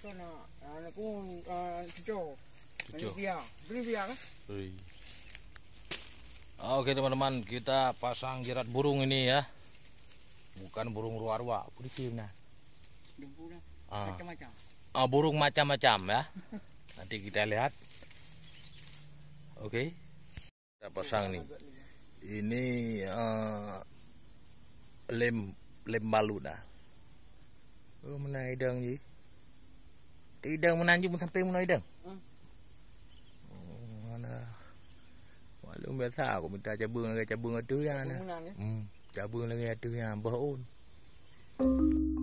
ito na ano kung uh, Beli biya kan? ah, Oke teman-teman, kita pasang jerat burung ini ya. Bukan burung ruarwa, putih nah. Ah. Macam-macam. Ah, burung macam-macam ya. Nanti kita lihat. Oke. Okay. Kita pasang nih. Ini uh, lem lem balu nah. Oh, menaik dong sih. tôi nói Ti deng mo nanju mo sampai mo deng. Maklum biasa aku minta cabang lagi cabang tu ya. Cabang lagi tu ya. Bahun. Thank you.